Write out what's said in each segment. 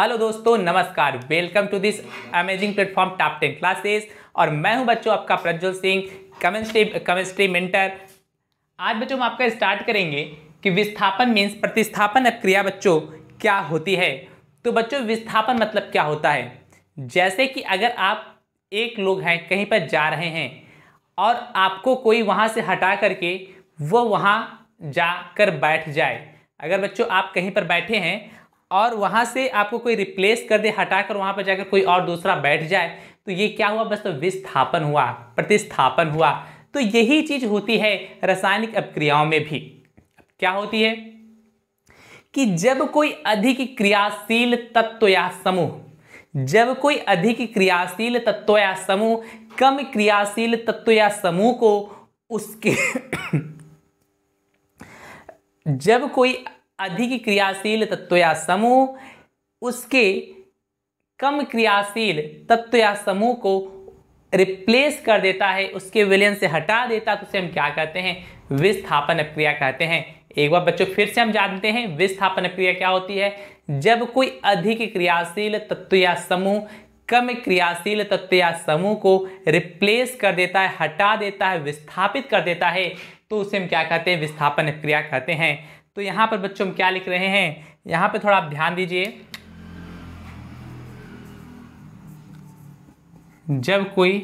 hello दोस्तों नमस्कार welcome to this amazing platform top ten classes और मैं हूं बच्चों आपका Prajwal Singh chemistry chemistry mentor आज बच्चों हम आपका स्टार्ट करेंगे कि विस्थापन मीन्स प्रतिस्थापन क्रिया बच्चों क्या होती है तो बच्चों विस्थापन मतलब क्या होता है जैसे कि अगर आप एक लोग हैं कहीं पर जा रहे हैं और आपको कोई वहाँ से हटा करके वो वहाँ जा कर बैठ जाए अगर बच्चों आप कहीं पर बैठे हैं और वहाँ से आपको कोई रिप्लेस कर दे हटाकर वहाँ पर जाकर कोई और दूसरा बैठ जाए तो ये क्या हुआ बस तो विस्थापन हुआ प्रतिस्थापन हुआ तो यही चीज होती है रासायनिक अपक्रियाओं में भी क्या होती है कि जब कोई अधिक क्रियाशील तत्व या समूह जब कोई अधिक क्रियाशील तत्व या समूह कम क्रियाशील तत्व या समूह को उसके जब कोई अधिक क्रियाशील तत्व या समूह उसके कम क्रियाशील तत्व या समूह को रिप्लेस कर देता है उसके विलयन से हटा देता है तो उसे हम क्या कहते हैं विस्थापन क्रिया कहते हैं एक बार बच्चों फिर से हम जानते हैं विस्थापन क्रिया क्या होती है जब कोई अधिक क्रियाशील तत्व या समूह कम क्रियाशील तत्व या समूह को रिप्लेस कर देता है हटा देता है विस्थापित कर देता है तो उसे हम क्या कहते हैं विस्थापन क्रिया कहते हैं तो यहाँ पर बच्चों हम क्या लिख रहे हैं यहाँ पर थोड़ा आप ध्यान दीजिए जब कोई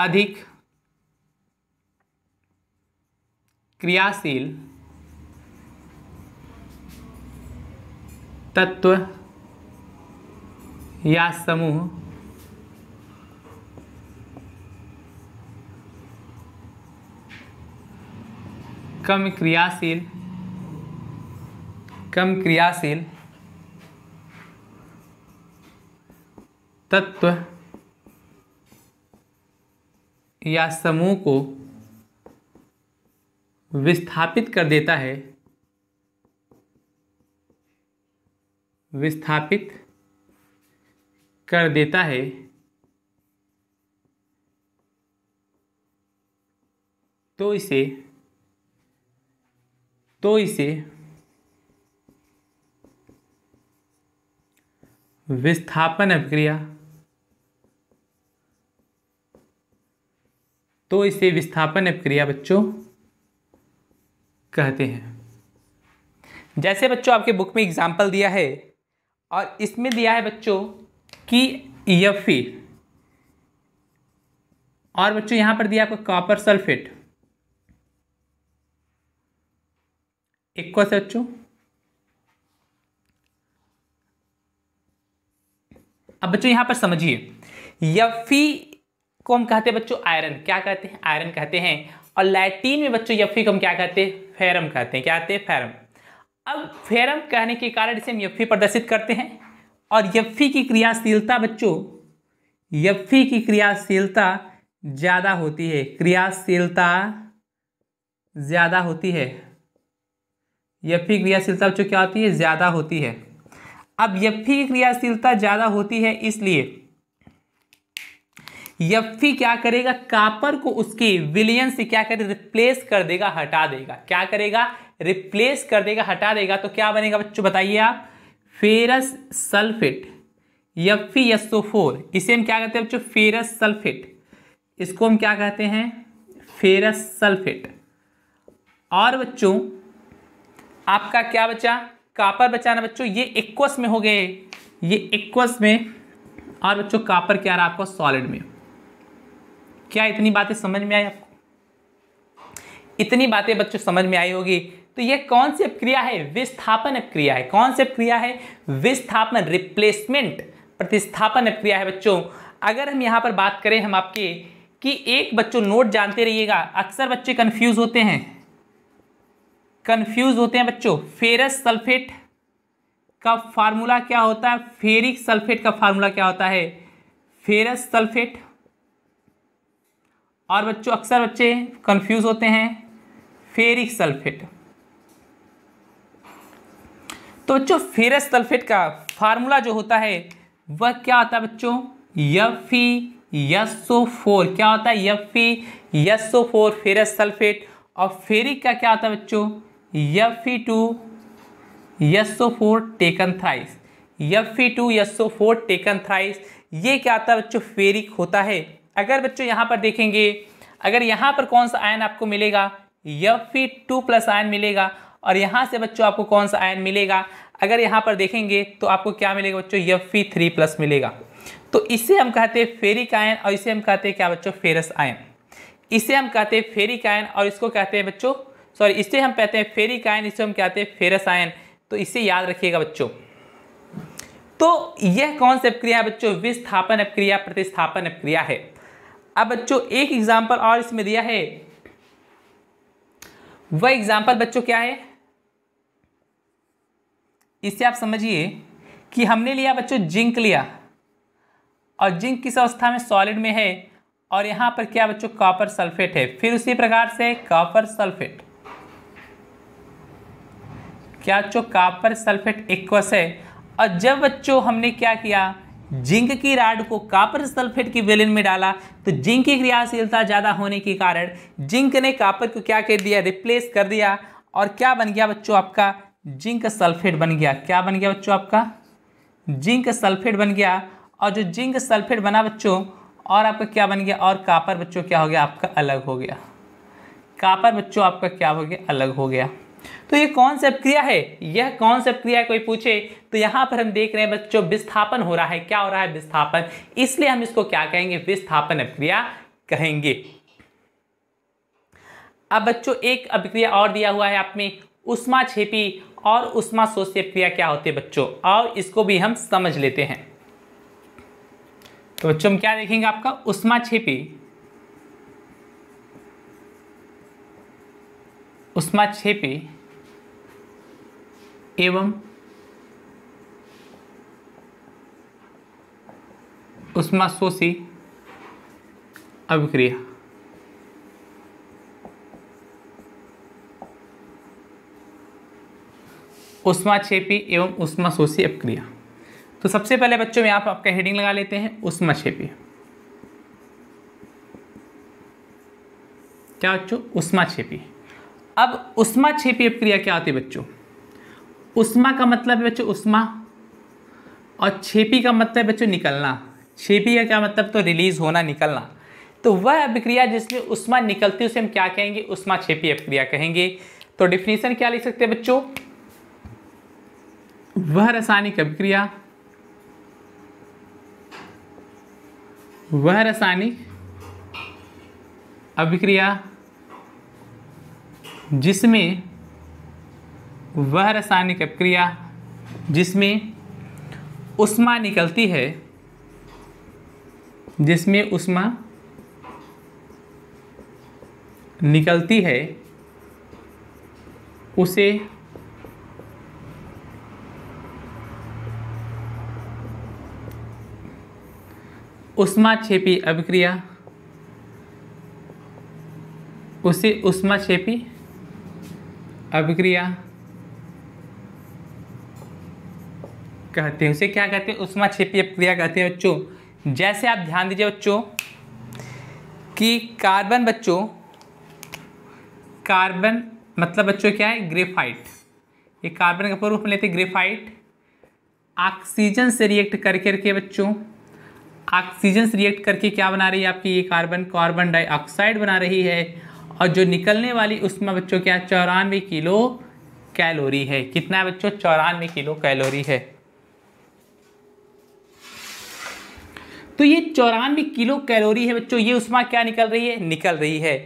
अधिक क्रियाशील तत्व या समूह कम क्रियाशील कम क्रियाशील तत्व या समूह को विस्थापित कर देता है विस्थापित कर देता है तो इसे तो इसे विस्थापन अभिक्रिया तो इसे विस्थापन अभिक्रिया बच्चों कहते हैं जैसे बच्चों आपके बुक में एग्जाम्पल दिया है और इसमें दिया है बच्चों कि यफी और बच्चों यहां पर दिया आपको कॉपर सल्फेट इक्वस अब बच्चों यहां पर समझिए यफी को हम कहते हैं बच्चों आयरन क्या कहते हैं आयरन कहते हैं और लैटिन में बच्चों यफी को हम क्या कहते हैं फेरम कहते हैं क्या कहते हैं फेरम अब फेरम कहने के कारण इसे हम यफी प्रदर्शित करते हैं और यफी की क्रियाशीलता बच्चों यफी की क्रियाशीलता ज़्यादा होती है क्रियाशीलता ज़्यादा होती है यप्फी क्रियाशीलता जो क्या होती है ज़्यादा होती है अब यप्फी की क्रियाशीलता ज़्यादा होती है इसलिए यफ्फी क्या करेगा कापर को उसके विलियन से क्या करेगा रिप्लेस कर देगा हटा देगा क्या करेगा रिप्लेस कर देगा हटा देगा तो क्या बनेगा बच्चों बताइए आप फेरस सल्फेट यप्फी फोर इसे हम क्या कहते हैं बच्चों फेरस सल्फेट इसको हम क्या कहते हैं फेरस सल्फेट और बच्चों आपका क्या बचा कापर बचाना बच्चों ये इक्वस में हो गए ये इक्वस में और बच्चों कापर क्या रहा आपको सॉलिड में क्या इतनी बातें समझ में आई आपको इतनी बातें बच्चों समझ में आई होगी तो ये कौन सी अपक्रिया है विस्थापन अपक्रिया है कौन सी अपक्रिया है विस्थापन रिप्लेसमेंट प्रतिस्थापन अपक्रिया है बच्चों अगर हम यहाँ पर बात करें हम आपके कि एक बच्चों नोट जानते रहिएगा अक्सर बच्चे कन्फ्यूज होते हैं कंफ्यूज होते हैं बच्चों फेरस सल्फेट का फार्मूला क्या होता है फेरिक सल्फेट का फार्मूला क्या होता है फेरस सल्फेट और बच्चों अक्सर बच्चे कंफ्यूज होते हैं फेरिक सल्फेट तो बच्चों फेरस सल्फेट का फार्मूला जो होता है वह क्या होता है बच्चों यफ यसो फोर क्या होता है F SO four ferrous sulphate और फेरिक का क्या होता है बच्चों two four taken Fe2 SO4 e two SO four taken thrice ये क्या आता है बच्चों फेरिक होता है अगर बच्चों यहाँ पर देखेंगे अगर यहाँ पर कौन सा आयन आपको मिलेगा ई टू प्लस आयन मिलेगा और यहाँ से बच्चों आपको कौन सा आयन मिलेगा अगर यहाँ पर देखेंगे तो आपको क्या मिलेगा बच्चों ई थ्री प्लस मिलेगा तो इसे हम कहते हैं फेरिक आयन और इसे हम कहते हैं क्या बच्चों फेरस आयन इसे हम कहते हैं फेरिक आयन और इसको कहते हैं बच्चों सॉरी इससे हम कहते हैं फेरिक आयन इससे हम कहते हैं फेरस आयन तो इसे याद रखिएगा बच्चों तो यह कौन सी अपक्रिया बच्चों विस्थापन अपक्रिया प्रतिस्थापन अपक्रिया है अब बच्चों एक एग्जाम्पल और इसमें दिया है वह एग्जाम्पल बच्चों क्या है इससे आप समझिए कि हमने लिया बच्चों जिंक लिया और जिंक किस अवस्था में सॉलिड में है और यहां पर क्या बच्चों कॉपर सल्फेट है फिर उसी प्रकार से कॉपर सल्फेट क्या जो कापर सल्फेट एक्वस है और जब बच्चों हमने क्या किया जिंक की राड को कापर सल्फेट की वेलिन में डाला तो जिंक की क्रियाशीलता ज़्यादा होने के कारण जिंक ने कापर को क्या कर दिया रिप्लेस कर दिया और क्या बन गया बच्चों आपका जिंक सल्फेट बन गया क्या बन गया बच्चों आपका जिंक सल्फेट बन गया और जो जिंक सल्फेट बना बच्चों और आपका क्या बन गया और कापर बच्चों क्या हो गया आपका अलग हो गया कापर बच्चों आपका क्या हो गया अलग हो गया तो ये कौन सा क्रिया है यह कौन सा क्रिया कोई पूछे तो यहां पर हम देख रहे हैं बच्चों विस्थापन हो रहा है क्या हो रहा है विस्थापन इसलिए हम इसको क्या कहेंगे विस्थापन अभिक्रिया कहेंगे अब बच्चों एक अभिक्रिया और दिया हुआ है आप में उष्मा छेपी और उष्मा शोष्य क्रिया क्या होती है बच्चों और इसको भी हम समझ लेते हैं तो बच्चों हम क्या देखेंगे आपका उष्मा छेपी उष्मा छेपे एवं उष्मा शोषी अभिक्रिया उष्मा छेपी एवं उष्मा शोषी अभिक्रिया तो सबसे पहले बच्चों में आप आपका हेडिंग लगा लेते हैं उष्मा छेपी क्या बच्चों उष्मा छेपी अब उष्मा छेपी अपक्रिया क्या होती है बच्चों उष्मा का मतलब है बच्चों उष्मा और छेपी का मतलब बच्चों निकलना छेपी का क्या मतलब तो रिलीज होना निकलना तो वह अभिक्रिया जिसमें उष्मा निकलती है उसे हम क्या कहेंगे उष्मा छेपी अभिक्रिया कहेंगे तो डिफिनेशन क्या लिख सकते हैं बच्चों वह रासायनिक अभिक्रिया वह रासायनिक अभिक्रिया जिसमें वह रासायनिक अपक्रिया जिसमें उष्मा निकलती है जिसमें उष्मा निकलती है उसे छेपी अभिक्रिया उसे छेपी अभिक्रिया कहते हैं उसे क्या कहते हैं उष्मा क्षेपीय अभिक्रिया कहते हैं बच्चों जैसे आप ध्यान दीजिए बच्चों कि कार्बन बच्चों कार्बन मतलब बच्चों क्या है ग्रेफाइट ये कार्बन का पूर्व लेते हैं ग्रेफाइट ऑक्सीजन से रिएक्ट करके रखिए बच्चों ऑक्सीजन से रिएक्ट करके क्या बना रही है आपकी ये कार्बन कार्बन डाइऑक्साइड बना रही है और जो निकलने वाली उसमें बच्चों क्या चौरानवे किलो कैलोरी है कितना है बच्चों चौरानवे किलो कैलोरी है तो ये चौरानवे किलो कैलोरी है बच्चों ये उसमें क्या निकल रही है निकल रही है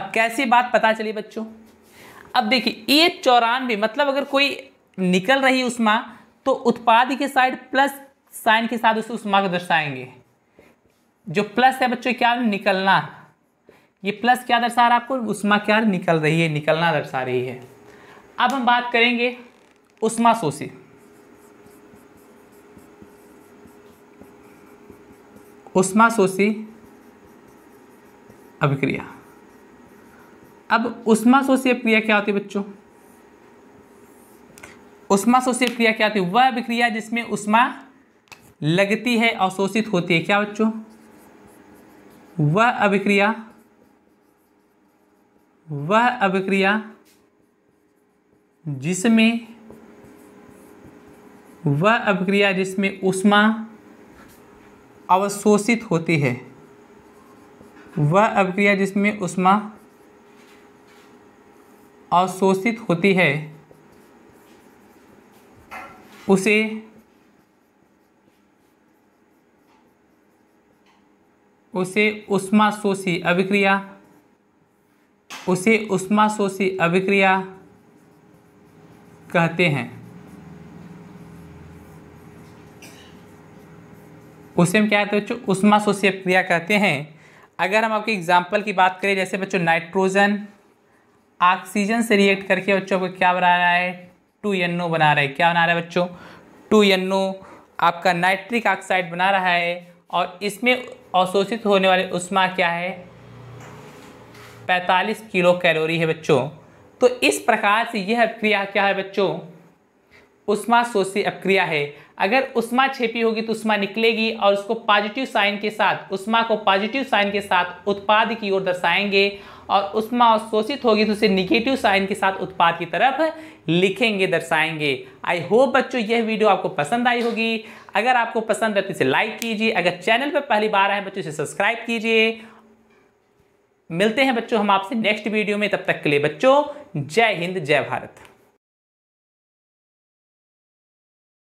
अब कैसे बात पता चली बच्चों अब देखिए ये चौरानवे मतलब अगर कोई निकल रही उष्मा तो उत्पाद के साइड प्लस साइन के साथ उसे उष्मा को दर्शाएंगे जो प्लस है बच्चों क्या निकलना ये प्लस क्या दर्शा रहा है आपको उष्मा क्या निकल रही है निकलना दर्शा रही है अब हम बात करेंगे उष्मा शोषी उष्मा शोषी अभिक्रिया अब उष्मा शोषी अभिक्रिया क्या होती है बच्चों उष्मा शोषी अभिक्रिया क्या होती है वह अभिक्रिया जिसमें उष्मा लगती है अवशोषित होती है क्या बच्चों वह अभिक्रिया वह अभिक्रिया जिसमें वह अभिक्रिया जिसमें उष्मा अवशोषित होती है वह अभिक्रिया जिसमें उष्मा अवशोषित होती है उसे उसे उष्मा शोषी अभिक्रिया उसे उष्मा शोषी अभिक्रिया कहते हैं उसे हम क्या कहते हैं बच्चों उष्मा शोषी अभिक्रिया कहते हैं अगर हम आपके एग्जाम्पल की बात करें जैसे बच्चों नाइट्रोजन ऑक्सीजन से रिएक्ट करके बच्चों को क्या बना रहा है टू एन ओ बना रहा है क्या बना रहा है बच्चों टू एन ओ आपका नाइट्रिक ऑक्साइड बना रहा है और इसमें अवशोषित होने वाले उष्मा क्या है 45 किलो कैलोरी है बच्चों तो इस प्रकार से यह अपक्रिया क्या है बच्चों उष्मा शोषी अपक्रिया है अगर उष्मा छेपी होगी तो उष्मा निकलेगी और उसको पॉजिटिव साइन के साथ उष्मा को पॉजिटिव साइन के साथ उत्पाद की ओर दर्शाएंगे और उष्मा शोषित होगी तो उसे निगेटिव साइन के साथ उत्पाद की तरफ लिखेंगे दर्शाएंगे आई होप बच्चों यह वीडियो आपको पसंद आई होगी अगर आपको पसंद है तो इसे लाइक कीजिए अगर चैनल पर पहली बार आए बच्चों इसे सब्सक्राइब कीजिए मिलते हैं बच्चों हम आपसे नेक्स्ट वीडियो में तब तक के लिए बच्चों जय हिंद जय भारत